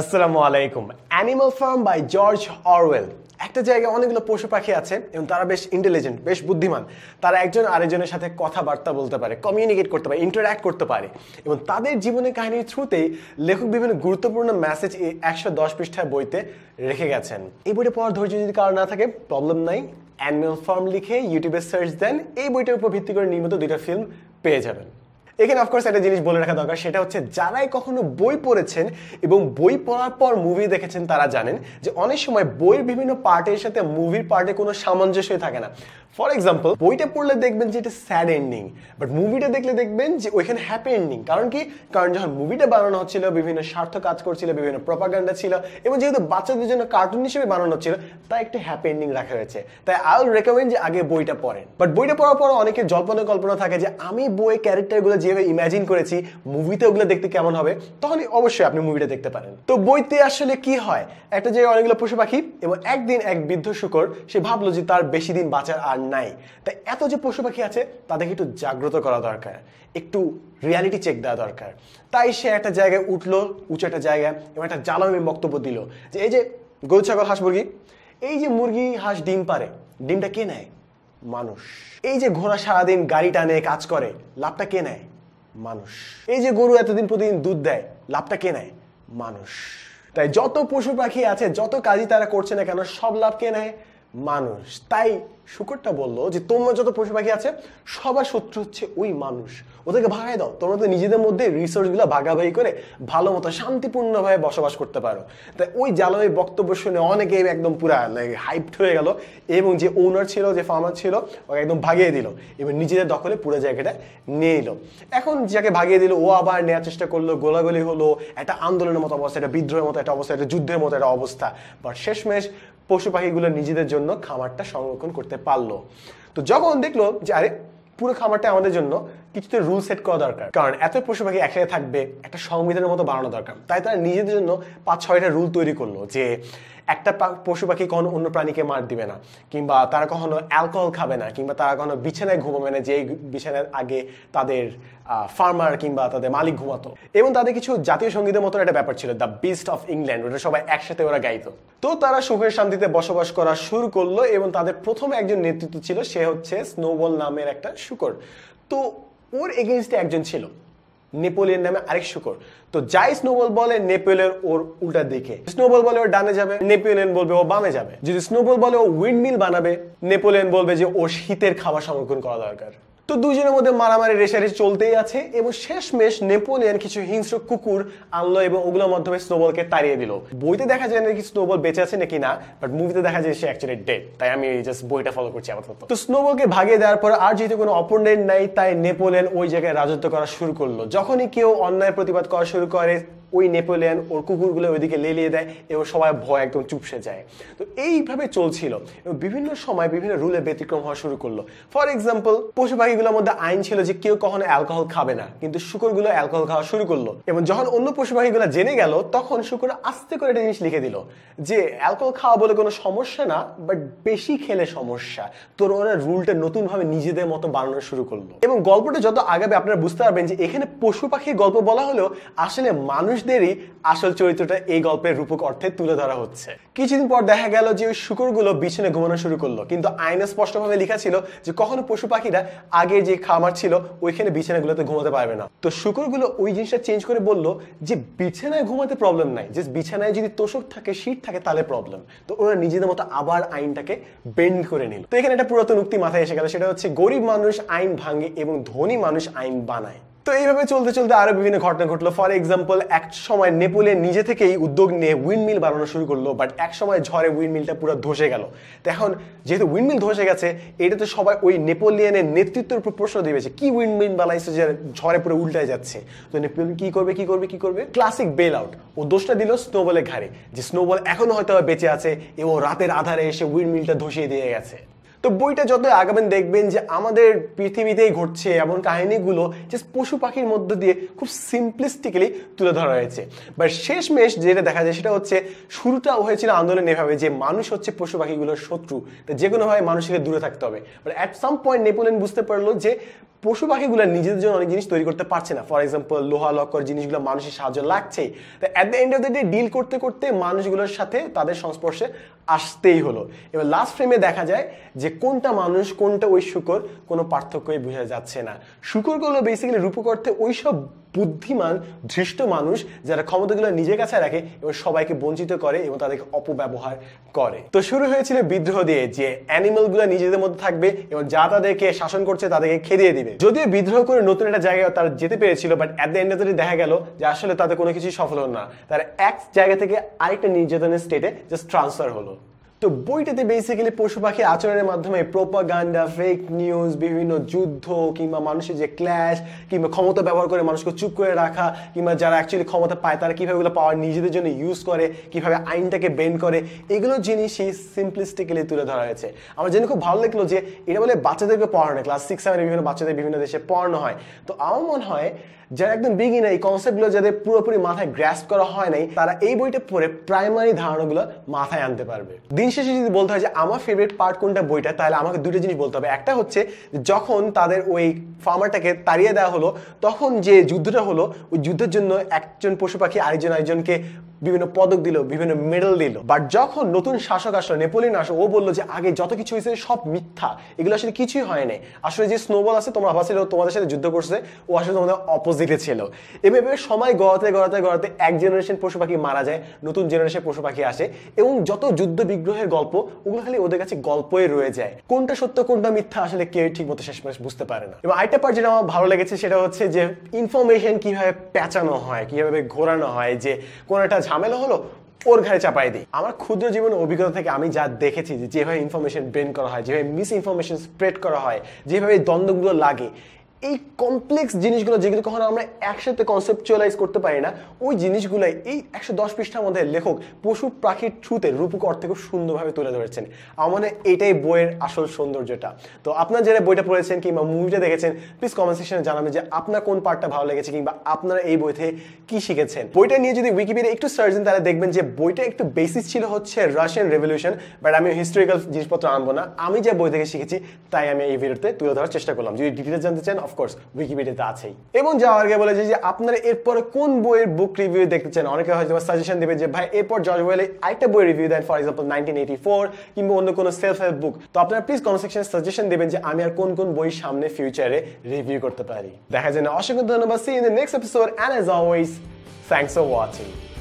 আসসালামু আলাইকুম animal farm by George Orwell একটা জায়গায় অনেকগুলো পশু পাখি আছে এবং তারা বেশ ইন্টেলিজেন্ট বেশ বুদ্ধিমান তারা একজন আরেকজনের সাথে কথাবার্তা বলতে পারে কমিউনিকেট করতে পারে ইন্টারাক্ট করতে পারে এবং তাদের জীবনের কাহিনীর থ্রুতেই লেখক বিভিন্ন গুরুত্বপূর্ণ মেসেজ এই একশো দশ পৃষ্ঠায় বইতে রেখে গেছেন এই বইটা পড়ার ধৈর্য যদি কারো না থাকে প্রবলেম নাই অ্যানিমাল ফার্ম লিখে ইউটিউবে সার্চ দেন এই বইটার উপর ভিত্তি করে নির্মিত দুইটা ফিল্ম পেয়ে যাবেন এখানে অফকোর্স একটা জিনিস বলে রাখা দরকার সেটা হচ্ছে যারাই কখনো বই পড়েছেন এবং বই পড়ার পর মুভি দেখেছেন তারা জানেন যে অনেক সময় বইয়ের বিভিন্ন পার্টের সাথে মুভির পার্টে কোনো সামঞ্জস্যই থাকে না ফর এক্সাম্পল বইটা পড়লে দেখবেন যে এটা স্যাড এন্ডিং বাট মুভিটা দেখলে দেখবেন যে ওইখানে হ্যাপি এন্ডিং কারণ কি কারণ যখন মুভিটা বানানো হচ্ছিল বিভিন্ন স্বার্থ কাজ করছিল বিভিন্ন প্রপাগান্ডা ছিল এবং যেহেতু বাচ্চাদের জন্য কার্টুন হিসেবে বানানো হচ্ছিল তাই একটু হ্যাপি এন্ডিং রাখা হয়েছে তাই আই উইল রেকমেন্ড যে আগে বইটা পড়েন বাট বইটা পড়ার পর অনেকের জল্পনা কল্পনা থাকে যে আমি বইয়ের ক্যারেক্টারগুলো যেভাবে ইমাজিন করেছি মুভিতে ওগুলো দেখতে কেমন হবে তখন অবশ্যই আপনি মুভিটা দেখতে পারেন তো বইতে আসলে কি হয় একটা যে অনেকগুলো পশু পাখি এবং একদিন এক বৃদ্ধ শুকর সে ভাবলো যে তার বেশি দিন বাঁচার আর নাই তাই এত যে পশু পাখি আছে তাদেরকে একটু জাগ্রত করা দরকার একটু রিয়ালিটি চেক দেওয়া দরকার তাই সে একটা জায়গায় উঠলো উঁচু একটা জায়গায় এবং একটা জ্বালামি বক্তব্য দিল যে এই যে গরু ছাগল হাঁস মুরগি এই যে মুরগি হাঁস ডিম পারে ডিমটা কে নেয় মানুষ এই যে ঘোড়া সারাদিন গাড়ি টানে কাজ করে লাভটা কে নেয় মানুষ এই যে গরু এতদিন প্রতিদিন দুধ দেয় লাভটা কে নেয় মানুষ তাই যত পশু পাখি আছে যত কাজই তারা করছে না কেন সব লাভ কে নেয় মানুষ তাই শুকরটা বলল যে তোমার যত পশু পাখি আছে সবার শত্রু হচ্ছে ওই মানুষ ওদেরকে ভাগাই দাও তোমরা তো নিজেদের মধ্যে রিসোর্সগুলো ভাগাভাগি করে ভালো মতো শান্তিপূর্ণভাবে বসবাস করতে পারো তাই ওই জ্বালানি বক্তব্য শুনে অনেকে একদম পুরা হাইপড হয়ে গেল এবং যে ওনার ছিল যে ফার্মার ছিল ওকে একদম ভাগিয়ে দিল এবং নিজেদের দখলে পুরো জায়গাটা নিয়ে এলো এখন যাকে ভাগিয়ে দিল ও আবার নেওয়ার চেষ্টা করলো গোলাগুলি হলো একটা আন্দোলনের মতো অবস্থা একটা বিদ্রোহের মতো একটা অবস্থা একটা যুদ্ধের মতো একটা অবস্থা বাট শেষমেশ পশু পাখিগুলো নিজেদের জন্য খামারটা সংরক্ষণ করতে করতে পারলো তো যখন দেখলো যে আরে পুরো খামারটা আমাদের জন্য কিছুতে রুল সেট করা দরকার কারণ এত পশু পাখি একসাথে থাকবে একটা সংবিধানের মতো বানানো দরকার তাই তারা নিজেদের জন্য পাঁচ ছয়টা রুল তৈরি করলো যে একটা পশু পাখি কখনো অন্য প্রাণীকে মার দিবে না কিংবা তারা কখনো অ্যালকোহল খাবে না কিংবা তারা কখনো বিছানায় ঘুমাবে না যে বিছানার আগে তাদের ফার্মার কিংবা তাদের মালিক ঘুমাতো এবং তাদের কিছু জাতীয় সঙ্গীতের মতো একটা ব্যাপার ছিল দ্য বিস্ট অফ ইংল্যান্ড ওটা সবাই একসাথে ওরা গাইতো তো তারা সুখের শান্তিতে বসবাস করা শুরু করলো এবং তাদের প্রথম একজন নেতৃত্ব ছিল সে হচ্ছে স্নোবল নামের একটা শুকর তো ওর এগেনস্টে একজন ছিল নেপোলিয়ন নামে আরেক শুকর তো যাই স্নোবল বলে নেপোলিয়ন ওর উল্টা দিকে স্নোবল বলে ওর ডানে যাবে নেপোলিয়ন বলবে ও বামে যাবে যদি স্নোবল বলে ও উইন্ডমিল বানাবে নেপোলিয়ন বলবে যে ও শীতের খাবার সংরক্ষণ করা দরকার তো দুইজনের মধ্যে মারামারি রেশারেশি চলতেই আছে এবং শেষমেশ নেপোলিয়ান কিছু হিংস্র কুকুর আনলো এবং ওগুলোর মাধ্যমে স্নোবলকে তাড়িয়ে দিল বইতে দেখা যায় নাকি স্নোবল বেঁচে আছে নাকি না বাট মুভিতে দেখা যায় সে অ্যাকচুয়ালি ডেড তাই আমি জাস্ট বইটা ফলো করছি আপাতত তো স্নোবলকে ভাগিয়ে দেওয়ার পর আর যেহেতু কোনো অপোনেন্ট নাই তাই নেপোলিয়ান ওই জায়গায় রাজত্ব করা শুরু করলো যখনই কেউ অন্যায় প্রতিবাদ করা শুরু করে ওই নেপোলিয়ান ওর কুকুরগুলো ওইদিকে লেলিয়ে দেয় এবং সবাই ভয় একদম চুপসে যায় তো এইভাবে চলছিল এবং বিভিন্ন সময় বিভিন্ন রুলে ব্যতিক্রম হওয়া শুরু করলো ফর এক্সাম্পল পশু পাখিগুলোর মধ্যে আইন ছিল যে কেউ কখনো অ্যালকোহল খাবে না কিন্তু শুকুরগুলো অ্যালকোহল খাওয়া শুরু করলো এবং যখন অন্য পশু পাখিগুলো জেনে গেল তখন শুকুর আস্তে করে একটা জিনিস লিখে দিল যে অ্যালকোহল খাওয়া বলে কোনো সমস্যা না বাট বেশি খেলে সমস্যা তোর ওরা রুলটা নতুনভাবে নিজেদের মতো বানানো শুরু করলো এবং গল্পটা যত আগাবে আপনারা বুঝতে পারবেন যে এখানে পশু পাখির গল্প বলা হলেও আসলে মানুষ মানুষদেরই আসল চরিত্রটা এই গল্পের রূপক অর্থে তুলে ধরা হচ্ছে কিছুদিন পর দেখা গেল যে ওই শুকুরগুলো বিছানে ঘুমানো শুরু করলো কিন্তু আইনে স্পষ্টভাবে লেখা ছিল যে কখনো পশু পাখিরা আগে যে খামার ছিল ওইখানে বিছানাগুলোতে ঘুমাতে পারবে না তো শুকুরগুলো ওই জিনিসটা চেঞ্জ করে বলল যে বিছানায় ঘুমাতে প্রবলেম নাই যে বিছানায় যদি তোষক থাকে শীত থাকে তাহলে প্রবলেম তো ওরা নিজেদের মতো আবার আইনটাকে বেন্ড করে নিল তো এখানে একটা পুরাতন উক্তি মাথায় এসে গেল সেটা হচ্ছে গরিব মানুষ আইন ভাঙে এবং ধনী মানুষ আইন বানায় তো এইভাবে চলতে চলতে আরো বিভিন্ন ঘটনা ঘটলো ফর এক্সাম্পল এক সময় নেপোলে নিজে থেকেই উদ্যোগ নিয়ে উইন্ডমিল বানানো শুরু করলো বাট এক সময় ঝড়ে উইন্ডমিলটা পুরো ধসে গেল তো এখন যেহেতু উইন্ডমিল ধসে গেছে এটা তো সবাই ওই নেপোলিয়ানের নেতৃত্বের উপর প্রশ্ন দিয়েছে কি কি উইন্ডমিল বানাইছে যে ঝড়ে পুরো উল্টায় যাচ্ছে তো নেপোলিয়ান কি করবে কি করবে কি করবে ক্লাসিক বেল আউট ও দোষটা দিল স্নোবলের ঘাড়ে যে স্নোবল এখনো হয়তো বেঁচে আছে এবং রাতের আধারে এসে উইন্ডমিলটা ধসিয়ে দিয়ে গেছে তো বইটা যত আগাবেন দেখবেন যে আমাদের পৃথিবীতেই ঘটছে এমন কাহিনীগুলো যে পশু পাখির মধ্যে দিয়ে খুব সিম্পলিস্টিক্যালি তুলে ধরা হয়েছে বাট মেশ যেটা দেখা যায় সেটা হচ্ছে শুরুটা হয়েছিল আন্দোলন এভাবে যে মানুষ হচ্ছে পশু পাখিগুলোর শত্রু তো যে কোনোভাবে মানুষকে দূরে থাকতে হবে but at some point Napoleon বুঝতে পারলো যে পশু পাখিগুলো নিজেদের জন্য অনেক জিনিস তৈরি করতে পারছে না ফর এক্সাম্পল লোহা লকর জিনিসগুলো মানুষের সাহায্য লাগছে তো at the end of the day deal করতে করতে মানুষগুলোর সাথে তাদের সংস্পর্শে আসতেই হলো এবার লাস্ট ফ্রেমে দেখা যায় যে কোনটা মানুষ কোনটা ওই শুকর কোনো পার্থক্যই বোঝা যাচ্ছে না শুকরগুলো বেসিক্যালি রূপক অর্থে সব বুদ্ধিমান ধৃষ্ট মানুষ যারা ক্ষমতাগুলো নিজের কাছে রাখে এবং সবাইকে বঞ্চিত করে এবং তাদেরকে অপব্যবহার করে তো শুরু হয়েছিল বিদ্রোহ দিয়ে যে অ্যানিমেলগুলো নিজেদের মধ্যে থাকবে এবং যা তাদেরকে শাসন করছে তাদেরকে খেদিয়ে দিবে পেরে যদিও বিদ্রোহ করে নতুন একটা জায়গায় তারা যেতে পেরেছিল but at the end of the দেখা গেল যে আসলে তাদের কোনো কিছুই সফল হলো না তারা এক জায়গা থেকে আরেকটা নির্যাতনের স্টেটে জাস্ট ট্রান্সফার হলো তো বইটাতে বেসিক্যালি পশু পাখির আচরণের মাধ্যমে প্রোপাগান্ডা ফেক নিউজ বিভিন্ন যুদ্ধ কিংবা মানুষের যে ক্ল্যাশ কিংবা ক্ষমতা ব্যবহার করে মানুষকে চুপ করে রাখা কিংবা যারা অ্যাকচুয়ালি ক্ষমতা পায় তারা কীভাবে এগুলো পাওয়ার নিজেদের জন্য ইউজ করে কীভাবে আইনটাকে বেন্ড করে এগুলো জিনিস সেই সিম্পলিস্টিক্যালি তুলে ধরা হয়েছে আমার জন্য খুব ভালো লাগলো যে এটা বলে বাচ্চাদেরকে পড়ানো হয় ক্লাস সিক্স সেভেনে বিভিন্ন বাচ্চাদের বিভিন্ন দেশে পড়ানো হয় তো আমার মনে হয় যারা একদম বিগিনার এই কনসেপ্টগুলো যাদের পুরোপুরি মাথায় গ্র্যাস করা হয় নাই তারা এই বইটা পড়ে প্রাইমারি ধারণাগুলো মাথায় আনতে পারবে দিন নিঃশেষে যদি বলতে হয় যে আমার ফেভারিট পার্ট কোনটা বইটা তাহলে আমাকে দুটো জিনিস বলতে হবে একটা হচ্ছে যখন তাদের ওই ফার্মারটাকে তাড়িয়ে দেওয়া হলো তখন যে যুদ্ধটা হলো ওই যুদ্ধের জন্য একজন পশু পাখি আরেকজন আরেকজনকে বিভিন্ন পদক দিল বিভিন্ন মেডেল দিল বাট যখন নতুন শাসক আসলো নেপোলিয়ন আসলো ও বললো যে আগে যত কিছু হয়েছে সব মিথ্যা এগুলো আসলে কিছুই হয় নাই আসলে যে স্নোবল আছে তোমরা ভাবছিল তোমাদের সাথে যুদ্ধ করছে ও আসলে তোমাদের অপোজিটে ছিল এভাবে সময় গড়াতে গড়াতে গড়াতে এক জেনারেশন পশু পাখি মারা যায় নতুন জেনারেশন পশু পাখি আসে এবং যত যুদ্ধ বিগ্রহের গল্প ওগুলো খালি ওদের কাছে গল্পই রয়ে যায় কোনটা সত্য কোনটা মিথ্যা আসলে কেউ ঠিক মতো শেষ বুঝতে পারে না এবং আরেকটা পার্ট যেটা আমার ভালো লেগেছে সেটা হচ্ছে যে ইনফরমেশন কিভাবে প্যাচানো হয় কিভাবে ঘোরানো হয় যে কোন একটা ঝামেলা হলো ওর ঘরে চাপাই দিই আমার ক্ষুদ্র জীবনের অভিজ্ঞতা থেকে আমি যা দেখেছি যে যেভাবে ইনফরমেশন ব্রেন করা হয় যেভাবে মিস ইনফরমেশন স্প্রেড করা হয় যেভাবে দ্বন্দ্বগুলো লাগে এই কমপ্লেক্স জিনিসগুলো যেগুলো কখনো আমরা একসাথে কনসেপচুয়ালাইজ করতে পারি না ওই জিনিসগুলাই এই একশো দশ পৃষ্ঠার মধ্যে লেখক পশু পাখির থ্রুতে রূপক অর্থে খুব সুন্দরভাবে তুলে ধরেছেন আমাদের এটাই বইয়ের আসল সৌন্দর্যটা তো আপনার যারা বইটা পড়েছেন কিংবা মুভিটা দেখেছেন প্লিজ কমেন্ট সেকশনে জানাবেন যে আপনার কোন পার্টটা ভালো লেগেছে কিংবা আপনারা এই বই থেকে কি শিখেছেন বইটা নিয়ে যদি উইকিপিডিয়া একটু সার্চ দেন তাহলে দেখবেন যে বইটা একটু বেসিস ছিল হচ্ছে রাশিয়ান রেভলিউশন বাট আমি হিস্টোরিক্যাল জিনিসপত্র আনবো না আমি যে বই থেকে শিখেছি তাই আমি এই ভিডিওতে তুলে ধরার চেষ্টা করলাম যদি ডিটেলস জানতে চান অফকোর্স উইকিপিডিয়াতে আছেই এবং যাওয়ার আগে বলেছে যে আপনারা এরপর কোন বইয়ের বুক রিভিউ দেখতে চান অনেকে হয়তো সাজেশন দেবে যে ভাই এরপর জর্জ ওয়েলে আরেকটা বই review then for example nineteen eighty four কিংবা অন্য কোনো সেলফ হেল্প বুক তো আপনারা প্লিজ কমেন্ট সেকশনে সাজেশন দেবেন যে আমি আর কোন কোন বই সামনে ফিউচারে রিভিউ করতে পারি দেখা যায় না অসংখ্য ধন্যবাদ see in the next episode and as always thanks for watching